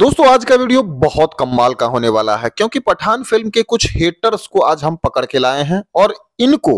दोस्तों आज का वीडियो बहुत कमाल का होने वाला है क्योंकि पठान फिल्म के कुछ हेटर्स को आज हम पकड़ के लाए हैं और इनको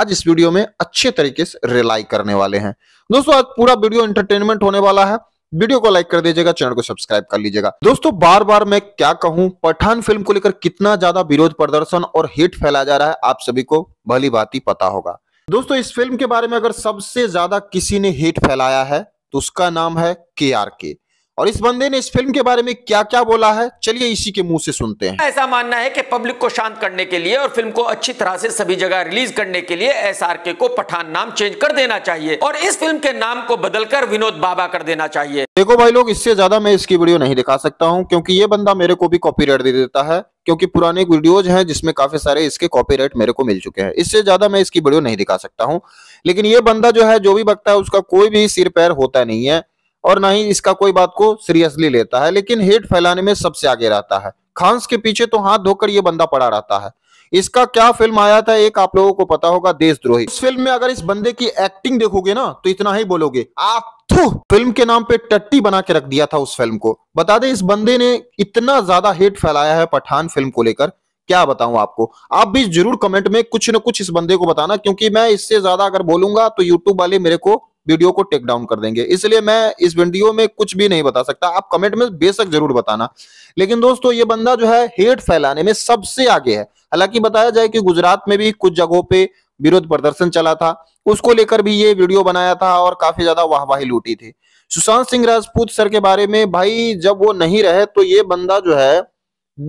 आज इस वीडियो में अच्छे तरीके से रिलाई करने वाले हैं दोस्तों आज पूरा वीडियो एंटरटेनमेंट होने वाला है वीडियो को लाइक कर दीजिएगा चैनल को सब्सक्राइब कर लीजिएगा दोस्तों बार बार मैं क्या कहूं पठान फिल्म को लेकर कितना ज्यादा विरोध प्रदर्शन और हेट फैला जा रहा है आप सभी को भली ही पता होगा दोस्तों इस फिल्म के बारे में अगर सबसे ज्यादा किसी ने हेट फैलाया है तो उसका नाम है के आर के और इस बंदे ने इस फिल्म के बारे में क्या क्या बोला है चलिए इसी के मुंह से सुनते हैं ऐसा मानना है कि पब्लिक को शांत करने के लिए और फिल्म को अच्छी तरह से सभी जगह रिलीज करने के लिए एस को पठान नाम चेंज कर देना चाहिए और इस फिल्म के नाम को बदलकर विनोद बाबा कर देना चाहिए देखो भाई लोग इससे ज्यादा मैं इसकी वीडियो नहीं दिखा सकता हूँ क्योंकि ये बंदा मेरे को भी कॉपी दे देता है क्योंकि पुराने वीडियोज हैं जिसमें काफी सारे इसके कॉपीराइट मेरे को मिल चुके हैं इससे ज्यादा मैं इसकी वीडियो नहीं दिखा सकता हूँ लेकिन ये बंदा जो है जो भी बकता है उसका कोई भी सिर पैर होता नहीं है और ना ही इसका कोई बात को सीरियसली लेता है लेकिन हेट फैलाने में सबसे आगे रहता है खांस के पीछे तो हाथ धोकर ये बंदा पड़ा रहता है इसका क्या फिल्म आया था एक आप लोगों को पता होगा देशद्रोही इस फिल्म में अगर इस बंदे की एक्टिंग देखोगे ना तो इतना ही बोलोगे आप फिल्म के नाम पे टट्टी बना के रख दिया था उस फिल्म को बता दे इस बंदे ने इतना ज्यादा हेट फैलाया है पठान फिल्म को लेकर क्या बताऊं आपको आप भी जरूर कमेंट में कुछ ना कुछ इस बंदे को बताना क्योंकि मैं इससे ज्यादा अगर बोलूंगा तो यूट्यूब वाले मेरे को वीडियो को टेक डाउन कर देंगे इसलिए मैं इस वीडियो में कुछ भी नहीं बता सकता आप कमेंट में बेशक जरूर बताना लेकिन दोस्तों ये बंदा जो है हेट फैलाने में सबसे आगे है हालांकि बताया जाए कि गुजरात में भी कुछ जगहों पे विरोध प्रदर्शन चला था उसको लेकर भी ये वीडियो बनाया था और काफी ज्यादा वाहवाही लूटी थी सुशांत सिंह राजपूत सर के बारे में भाई जब वो नहीं रहे तो ये बंदा जो है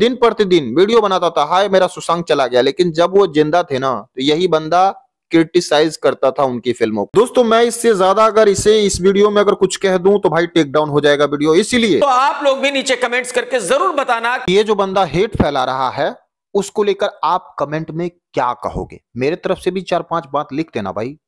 दिन प्रतिदिन वीडियो बनाता था हाय मेरा सुशांत चला गया लेकिन जब वो जिंदा थे ना तो यही बंदा क्रिटिसाइज करता था उनकी फिल्मों को दोस्तों मैं इससे ज्यादा अगर इसे इस वीडियो में अगर कुछ कह दूं तो भाई टेक डाउन हो जाएगा वीडियो इसीलिए तो आप लोग भी नीचे कमेंट्स करके जरूर बताना ये जो बंदा हेट फैला रहा है उसको लेकर आप कमेंट में क्या कहोगे मेरे तरफ से भी चार पांच बात लिख देना भाई